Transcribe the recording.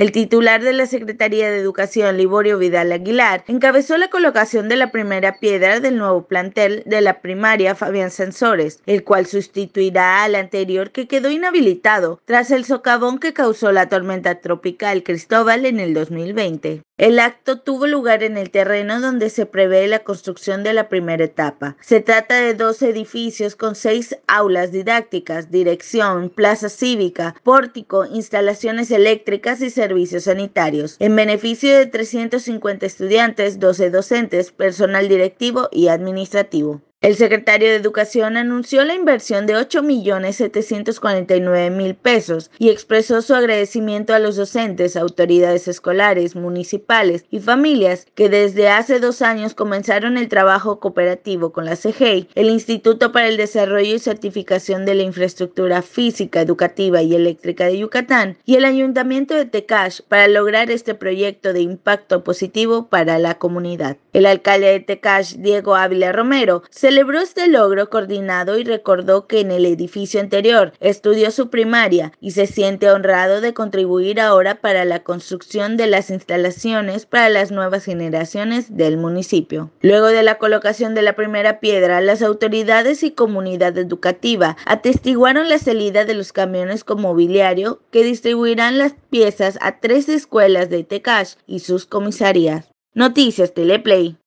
El titular de la Secretaría de Educación, Liborio Vidal Aguilar, encabezó la colocación de la primera piedra del nuevo plantel de la primaria Fabián Sensores, el cual sustituirá al anterior que quedó inhabilitado tras el socavón que causó la tormenta tropical Cristóbal en el 2020. El acto tuvo lugar en el terreno donde se prevé la construcción de la primera etapa. Se trata de dos edificios con seis aulas didácticas, dirección, plaza cívica, pórtico, instalaciones eléctricas y servicios sanitarios, en beneficio de 350 estudiantes, 12 docentes, personal directivo y administrativo. El secretario de Educación anunció la inversión de 8.749.000 pesos y expresó su agradecimiento a los docentes, autoridades escolares, municipales y familias que desde hace dos años comenzaron el trabajo cooperativo con la CGI, el Instituto para el Desarrollo y Certificación de la Infraestructura Física, Educativa y Eléctrica de Yucatán y el Ayuntamiento de Tecash para lograr este proyecto de impacto positivo para la comunidad. El alcalde de Tecash, Diego Ávila Romero, se Celebró este logro coordinado y recordó que en el edificio anterior estudió su primaria y se siente honrado de contribuir ahora para la construcción de las instalaciones para las nuevas generaciones del municipio. Luego de la colocación de la primera piedra, las autoridades y comunidad educativa atestiguaron la salida de los camiones con mobiliario que distribuirán las piezas a tres escuelas de Tecash y sus comisarías. Noticias Teleplay.